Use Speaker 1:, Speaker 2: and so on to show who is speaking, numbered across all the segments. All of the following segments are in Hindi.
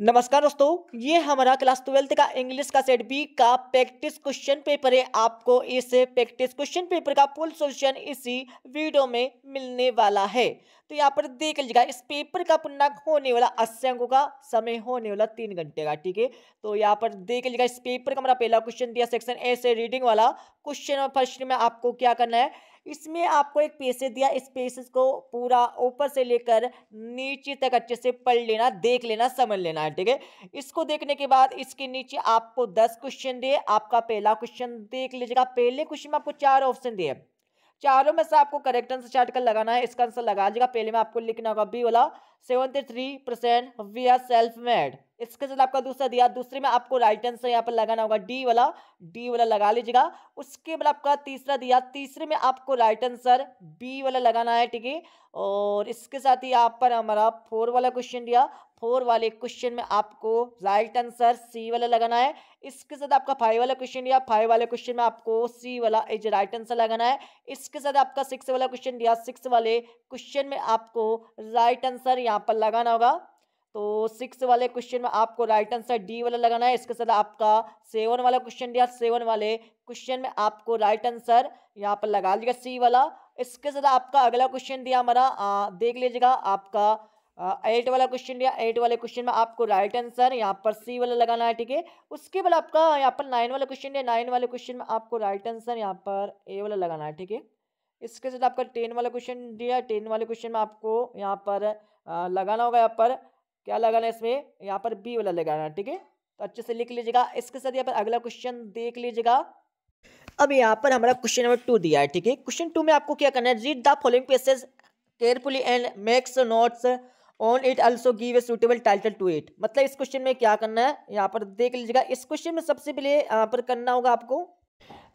Speaker 1: नमस्कार दोस्तों ये हमारा क्लास ट्वेल्थ का इंग्लिश का सेट बी का प्रैक्टिस क्वेश्चन पेपर है आपको इस प्रैक्टिस क्वेश्चन पेपर का फुल सॉल्यूशन इसी वीडियो में मिलने वाला है तो यहाँ पर देख लीजिएगा इस पेपर का पूर्णांक होने वाला अस्सी अंकों का समय होने वाला तीन घंटे का ठीक है तो यहाँ पर देख लीजिएगा इस पेपर का हमारा पहला क्वेश्चन दिया सेक्शन ए से रीडिंग वाला क्वेश्चन फर्स्ट में आपको क्या करना है इसमें आपको एक पेसेज दिया इस पेसेज को पूरा ऊपर से लेकर नीचे तक अच्छे से पढ़ लेना देख लेना समझ लेना है ठीक है इसको देखने के बाद इसके नीचे आपको दस क्वेश्चन दिए आपका पहला क्वेश्चन देख लीजिएगा पहले क्वेश्चन में आपको चार ऑप्शन दिए चारों में से आपको करेक्ट आंसर चार्ट कर लगाना है इसका आंसर लगा लीजिएगा पहले में आपको लिखना होगा बी वाला seventy three percent we are self made इसके साथ आपका दूसरा दिया दूसरे में आपको राइट आंसर यहाँ पर लगाना होगा डी वाला डी वाला लगा लीजिएगा उसके बाद आपका तीसरा दिया तीसरे में आपको राइट आंसर बी वाला लगाना है ठीक है और इसके साथ ही यहाँ पर हमारा फोर वाला क्वेश्चन दिया फोर वाले क्वेश्चन में आपको राइट आंसर सी वाला लगाना है इसके साथ आपका फाइव वाला क्वेश्चन दिया फाइव वाले क्वेश्चन में आपको सी वाला इज राइट आंसर लगाना है इसके साथ आपका सिक्स वाला क्वेश्चन दिया सिक्स वाले क्वेश्चन में आपको राइट आंसर यहाँ पर लगाना होगा तो सिक्स वाले क्वेश्चन में आपको राइट आंसर डी वाला लगाना है इसके साथ आपका सेवन वाला क्वेश्चन दिया सेवन वाले क्वेश्चन में आपको राइट आंसर यहाँ पर लगा लीजिएगा सी वाला इसके साथ आपका अगला क्वेश्चन दिया हमारा देख लीजिएगा आपका एट वाला क्वेश्चन दिया एट वाले क्वेश्चन में आपको राइट आंसर यहाँ पर सी वाला लगाना है ठीक है उसके बाद आपका यहाँ पर नाइन वाला क्वेश्चन दिया नाइन वाले क्वेश्चन में आपको राइट आंसर यहाँ पर ए वाला लगाना है ठीक है इसके साथ आपका टेन वाला क्वेश्चन दिया टेन वाले क्वेश्चन में आपको यहाँ पर लगाना होगा यहाँ पर क्या लगाना है इसमें यहाँ पर बी वाला लगाना है ठीक है तो अच्छे से लिख लीजिएगा इसके साथ यहाँ पर अगला क्वेश्चन देख लीजिएगा अब यहाँ पर हमारा क्वेश्चन नंबर टू दिया है ठीक है क्वेश्चन टू में आपको क्या करना है read the following passage carefully and makes notes on it also give a suitable title to it मतलब इस क्वेश्चन में क्या करना है यहाँ पर देख लीजिएगा इस क्वेश्चन में सबसे पहले यहाँ पर करना होगा आपको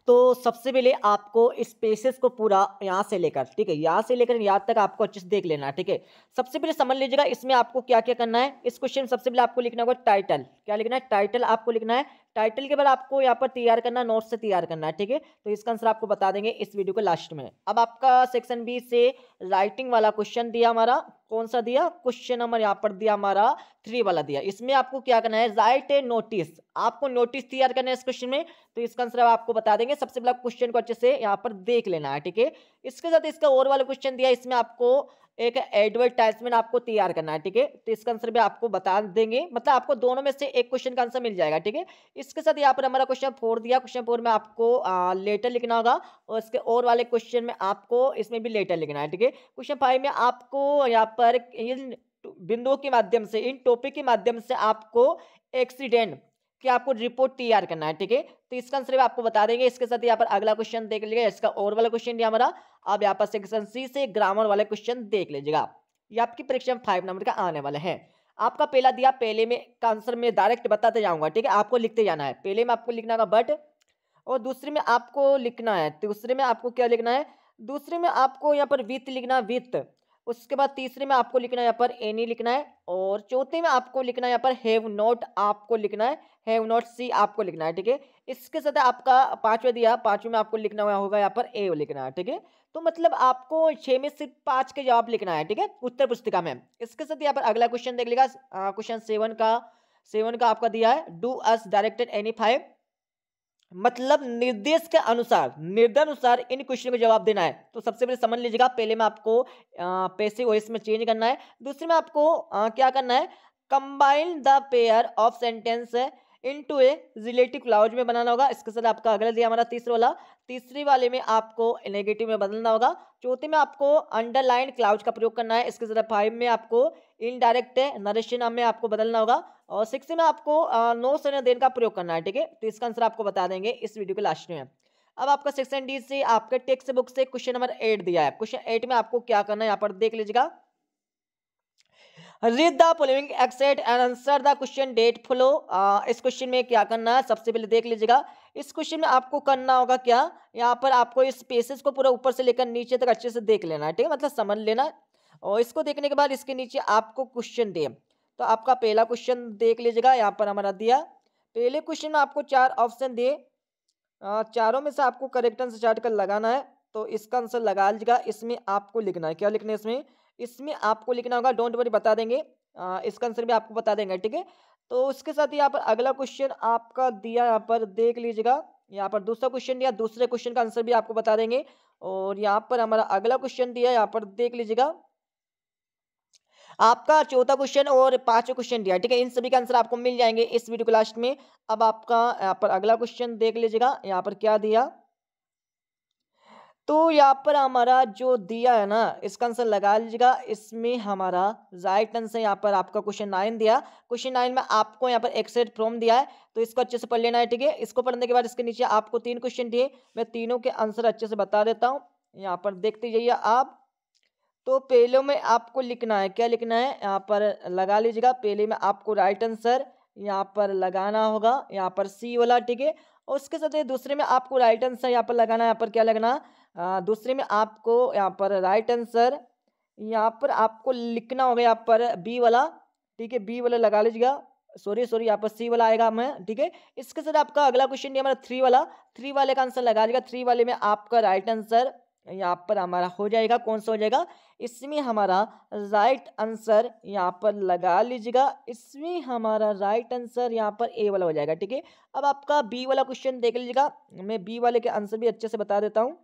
Speaker 1: तो सबसे पहले आपको इस को पूरा यहाँ से लेकर ठीक है यहाँ से लेकर यहाँ तक आपको अच्छे से देख लेना है ठीक है सबसे पहले समझ लीजिएगा इसमें आपको क्या क्या करना है इस क्वेश्चन सबसे पहले आपको लिखना होगा टाइटल क्या लिखना है टाइटल आपको लिखना है टाइटल के बाद आपको यहाँ पर तैयार करना नोट से तैयार करना है ठीक है तो इसका आंसर आपको बता देंगे इस वीडियो के लास्ट में अब आपका सेक्शन बी से राइटिंग वाला क्वेश्चन दिया हमारा कौन सा दिया क्वेश्चन नंबर यहाँ पर दिया हमारा थ्री वाला दिया इसमें आपको क्या करना है राइट ए नोटिस आपको नोटिस तैयार करना है इस क्वेश्चन में तो इसका आंसर आपको बता देंगे सबसे पहला क्वेश्चन को अच्छे से यहाँ पर देख लेना है ठीक है इसके साथ इसका और वाला क्वेश्चन दिया इसमें आपको एक एडवर्टाइजमेंट आपको तैयार करना है ठीक है तो इसका आंसर भी आपको बता देंगे मतलब आपको दोनों में से एक क्वेश्चन का आंसर मिल जाएगा ठीक है इसके साथ यहाँ पर हमारा क्वेश्चन फोर दिया क्वेश्चन फोर में आपको लेटर लिखना होगा और इसके और वाले क्वेश्चन में आपको इसमें भी लेटर लिखना है ठीक है क्वेश्चन फाइव में आपको यहाँ पर इन बिंदुओं के माध्यम से इन टॉपिक के माध्यम से आपको एक्सीडेंट कि आपको रिपोर्ट तैयार करना है ठीक है तो इसका आंसर भी आपको बता देंगे इसके साथ यहाँ पर अगला क्वेश्चन देख लीजिएगा इसका और वाला क्वेश्चन दिया हमारा आप यहाँ पर सेक्शन सी से ग्रामर वाले क्वेश्चन देख लीजिएगा ये आपकी परीक्षा में फाइव नंबर का आने वाले हैं आपका पहला दिया पहले में का आंसर में डायरेक्ट बताते जाऊंगा ठीक है आपको लिखते जाना है पहले में आपको लिखना होगा बट और दूसरे में आपको लिखना है दूसरे में आपको क्या लिखना है दूसरे में आपको यहाँ पर वित्त लिखना है वित्त उसके बाद तीसरे में आपको लिखना है यहाँ पर एनी लिखना है और चौथे में आपको लिखना है यहाँ पर हैव नॉट आपको लिखना है हैव नॉट सी आपको लिखना है ठीक है इसके साथ आपका पाँचवा दिया पाँचवें में आपको लिखना हुआ होगा यहाँ पर ए लिखना है ठीक है तो मतलब आपको छह में सिर्फ पांच के जवाब लिखना है ठीक है उत्तर पुस्तिका में इसके साथ यहाँ पर अगला क्वेश्चन देख लेगा क्वेश्चन सेवन का सेवन का आपका दिया है do as directed any five मतलब निर्देश के अनुसार अनुसार इन क्वेश्चन को जवाब देना है तो सबसे पहले समझ लीजिएगा पहले में आपको पैसे वॉइस में चेंज करना है दूसरे में आपको आ, क्या करना है combine the pair of sentence into a relative clause में बनाना होगा इसके साथ आपका अगला दिया हमारा तीसरा वाला तीसरी वाले में आपको नेगेटिव में बदलना होगा चौथे में आपको अंडरलाइन क्लाउज का प्रयोग करना है इसके साथ फाइव में आपको इनडायरेक्ट नरेश नाम में आपको बदलना होगा और सिक्स में आपको नो सेना देन का प्रयोग करना है ठीक है तो इसका आंसर आपको बता देंगे इस वीडियो के लास्ट में अब आपका सेक्शन डी से आपके टेक्स्ट बुक से क्वेश्चन नंबर एट दिया है क्वेश्चन एट में आपको क्या करना है यहाँ पर देख लीजिएगा read the following extract and answer the question that follow इस क्वेश्चन में क्या करना है सबसे पहले देख लीजिएगा इस क्वेश्चन में आपको करना होगा क्या यहाँ पर आपको इस पेसेज को पूरा ऊपर से लेकर नीचे तक अच्छे से देख लेना है ठीक है मतलब समझ लेना और इसको देखने के बाद इसके नीचे आपको क्वेश्चन दे तो आपका पहला क्वेश्चन देख लीजिएगा यहाँ पर हमारा दिया पहले क्वेश्चन में आपको चार ऑप्शन दिए चारों में से आपको करेक्ट आंसर चार्ट कर लगाना है तो इसका आंसर लगा लीजिएगा इसमें आपको लिखना है क्या लिखना है इसमें इसमें आपको लिखना होगा डोंट वरी बता देंगे आ, इसका आंसर भी आपको बता देंगे ठीक है तो उसके साथ यहाँ पर अगला क्वेश्चन आपका दिया यहाँ पर देख लीजिएगा यहाँ पर दूसरा क्वेश्चन दिया दूसरे क्वेश्चन का आंसर भी आपको बता देंगे और यहाँ पर हमारा अगला क्वेश्चन दिया यहाँ पर देख लीजिएगा आपका चौथा क्वेश्चन और पांचवा क्वेश्चन दिया ठीक है इन सभी के आंसर आपको मिल जाएंगे इस वीडियो के लास्ट में अब आपका यहाँ पर अगला क्वेश्चन देख लीजिएगा यहाँ पर क्या दिया तो यहाँ पर हमारा जो दिया है ना इसका आंसर लगा लीजिएगा इसमें हमारा राइट आंसर यहाँ पर आपका क्वेश्चन नाइन दिया क्वेश्चन नाइन में आपको यहाँ पर एक्सेट फॉर्म दिया है तो इसको अच्छे से पढ़ लेना है ठीक है इसको पढ़ने के बाद इसके नीचे आपको तीन क्वेश्चन दिए मैं तीनों के आंसर अच्छे से बता देता हूँ यहाँ पर देखते जाइए आप तो पहले में आपको लिखना है क्या लिखना है यहाँ पर लगा लीजिएगा पहले में आपको राइट आंसर यहाँ पर लगाना होगा यहाँ पर सी वाला ठीक है और उसके साथ दूसरे में आपको राइट आंसर यहाँ पर लगाना है यहाँ पर क्या लगना दूसरे में आपको यहाँ पर राइट आंसर यहाँ पर आपको लिखना होगा यहाँ पर बी वाला ठीक है बी वाला लगा लीजिएगा सॉरी सॉरी यहाँ पर सी वाला आएगा हमें ठीक है इसके साथ आपका अगला क्वेश्चन हमारा थ्री वाला थ्री वाले का आंसर लगा लीजिएगा थ्री वाले में आपका राइट आंसर यहाँ पर हमारा हो जाएगा कौन सा हो जाएगा इसमें हमारा राइट आंसर यहाँ पर लगा लीजिएगा इसमें हमारा राइट आंसर यहाँ पर ए वाला हो जाएगा ठीक है अब आपका बी वाला क्वेश्चन देख लीजिएगा मैं बी वाले के आंसर भी अच्छे से बता देता हूँ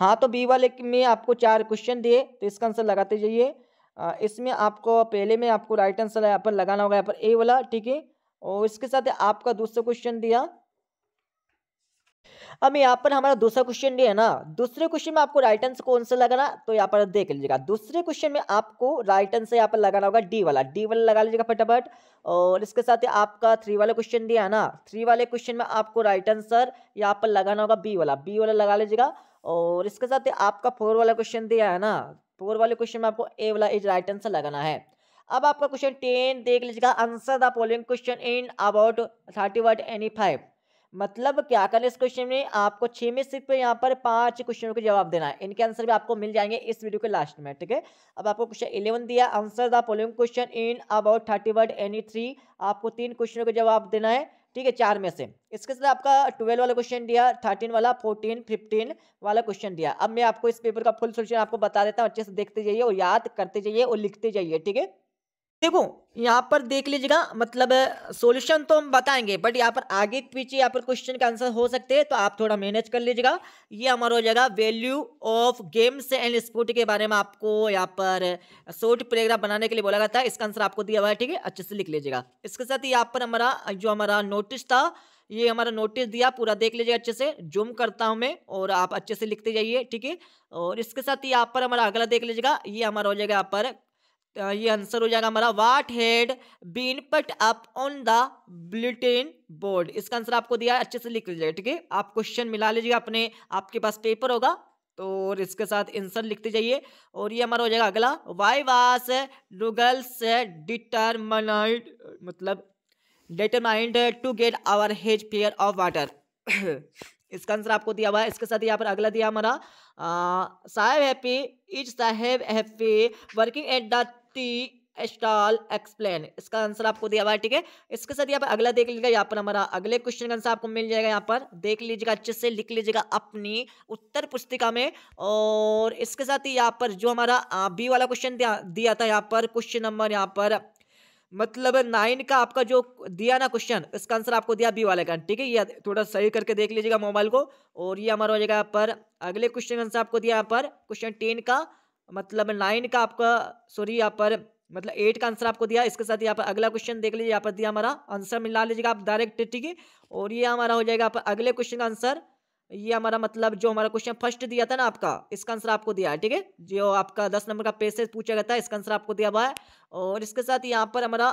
Speaker 1: हाँ तो बी वाले में आपको चार क्वेश्चन दिए तो इसका आंसर लगाते जाइए इसमें आपको पहले में आपको राइट आंसर यहाँ पर लगाना होगा यहाँ पर ए वाला ठीक है और इसके साथ आपका दूसरा क्वेश्चन दिया अब यहाँ पर हमारा दूसरा क्वेश्चन ये है ना दूसरे क्वेश्चन में आपको राइट आंसर कौन सा लगाना तो यहाँ पर देख लीजिएगा दूसरे क्वेश्चन में आपको राइट आंसर यहाँ पर लगाना होगा डी वाला डी वाला लगा लीजिएगा फटाफट और इसके साथ आपका थ्री वाला क्वेश्चन दिया है ना थ्री वाले क्वेश्चन में आपको राइट आंसर यहाँ पर लगाना होगा बी वाला बी वाला लगा लीजिएगा और इसके साथ आपका फोर वाला क्वेश्चन दिया है ना फोर वाले क्वेश्चन में आपको ए वाला इज राइट आंसर लगाना है अब आपका क्वेश्चन टेन देख लीजिएगा answer the following question in about thirty word any five मतलब क्या करना इस क्वेश्चन में आपको छः में सिर्फ यहाँ पर पांच क्वेश्चनों के जवाब देना है इनके आंसर भी आपको मिल जाएंगे इस वीडियो के लास्ट में ठीक है अब आपको क्वेश्चन इलेवन दिया answer the following question in about thirty word any three आपको तीन क्वेश्चनों के जवाब देना है ठीक है चार में से इसके साथ आपका ट्वेल्व वाला क्वेश्चन दिया थर्टीन वाला फोर्टीन फिफ्टीन वाला क्वेश्चन दिया अब मैं आपको इस पेपर का फुल सोल्यूशन आपको बता देता हूँ अच्छे से देखते जाइए और याद करते जाइए और लिखते जाइए ठीक है देखो यहाँ पर देख लीजिएगा मतलब सॉल्यूशन तो हम बताएंगे बट यहाँ पर आगे पीछे यहाँ पर क्वेश्चन का आंसर हो सकते हैं तो आप थोड़ा मैनेज कर लीजिएगा ये हमारा हो जाएगा value of games and sport के बारे में आपको यहाँ पर शॉर्ट प्लेग्राफ बनाने के लिए बोला गया था इसका आंसर आपको दिया हुआ है ठीक है अच्छे से लिख लीजिएगा इसके साथ यहाँ पर हमारा जो हमारा नोटिस था ये हमारा नोटिस दिया पूरा देख लीजिए अच्छे से जूम करता हूँ मैं और आप अच्छे से लिखते जाइए ठीक है और इसके साथ ही यहाँ पर हमारा अगला देख लीजिएगा ये हमारा हो जाएगा यहाँ पर ये आंसर हो जाएगा हमारा what had been put up on the bulletin board इसका आंसर आपको दिया अच्छे से लिख लीजिए ठीक है आप क्वेश्चन मिला लीजिए अपने आपके पास पेपर होगा तो और इसके साथ आंसर लिखते जाइए और ये हमारा हो जाएगा अगला वाई वास डुगल्स डिटरमाइंड मतलब determined to get our hedge pair of water इसका आंसर आपको दिया हुआ है इसके साथ यहाँ पर अगला दिया हमारा Saheb happy is Saheb happy working at the tea stall explain इसका आंसर आपको दिया हुआ है ठीक है इसके साथ यहाँ पर अगला देख लीजिएगा यहाँ पर हमारा अगले क्वेश्चन का आंसर आपको मिल जाएगा यहाँ पर देख लीजिएगा अच्छे से लिख लीजिएगा अपनी उत्तर पुस्तिका में और इसके साथ ही यहाँ पर जो हमारा बी वाला क्वेश्चन दिया था यहाँ पर क्वेश्चन नंबर यहाँ पर मतलब नाइन का आपका जो दिया ना क्वेश्चन इसका आंसर आपको दिया बी वाले का ठीक है ये थोड़ा सही करके देख लीजिएगा मोबाइल को और ये हमारा हो जाएगा यहाँ पर अगले क्वेश्चन का आंसर आपको दिया यहाँ पर क्वेश्चन टेन का मतलब नाइन का आपका सॉरी यहाँ पर मतलब एट का आंसर आपको दिया इसके साथ यहाँ पर अगला क्वेश्चन देख लीजिए यहाँ पर दिया हमारा आंसर मिला लीजिएगा आप डायरेक्ट ठीक है और ये हमारा हो जाएगा आप अगले क्वेश्चन का आंसर ये हमारा मतलब जो हमारा क्वेश्चन फर्स्ट दिया था ना आपका इसका आंसर आपको दिया है ठीक है जो आपका दस नंबर का पेसेज पूछा गया था इसका आंसर आपको दिया हुआ है और इसके साथ यहाँ पर हमारा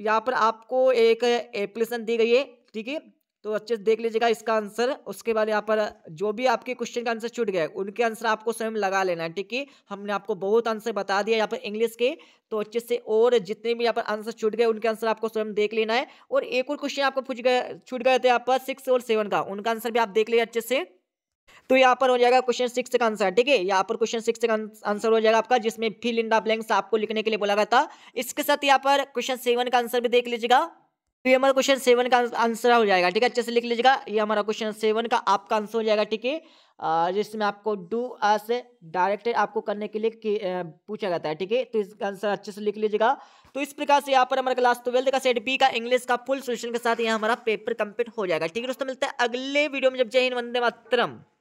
Speaker 1: यहाँ पर आपको एक एप्लीकेशन दी गई है ठीक है तो अच्छे से देख लीजिएगा इसका आंसर उसके बाद यहाँ पर जो भी आपके क्वेश्चन का आंसर छूट गया उनके आंसर आपको स्वयं लगा लेना है ठीक है हमने आपको बहुत आंसर बता दिया यहाँ पर इंग्लिश के तो अच्छे से और जितने भी यहाँ पर आंसर छूट गए उनके आंसर आपको स्वयं देख लेना है और एक और क्वेश्चन आपको पूछ गया छूट गए थे यहाँ पर सिक्स और सेवन का उनका आंसर भी आप देख लीजिए अच्छे से तो यहाँ पर हो जाएगा क्वेश्चन सिक्स का आंसर ठीक है यहाँ पर क्वेश्चन सिक्स का आंसर हो जाएगा आपका जिसमें फिल इन ब्लैंक्स आपको लिखने के लिए बोला गया था इसके साथ यहाँ पर क्वेश्चन सेवन का आंसर भी देख लीजिएगा तो ये हमारा क्वेश्चन सेवन का आंसर हो जाएगा ठीक है अच्छे से लिख लीजिएगा ये हमारा क्वेश्चन सेवन का आपका आंसर हो जाएगा ठीक है जिसमें आपको डू एस डायरेक्ट आपको करने के लिए पूछा जाता है ठीक है तो इसका आंसर अच्छे से लिख लीजिएगा तो इस प्रकार से यहाँ पर हमारा क्लास ट्वेल्थ का सेट बी का इंग्लिश का फुल सोल्यूशन के साथ यहाँ हमारा पेपर कंप्लीट हो जाएगा ठीक है दोस्तों मिलता है अगले वीडियो में जब जय हिंद वंदे मातरम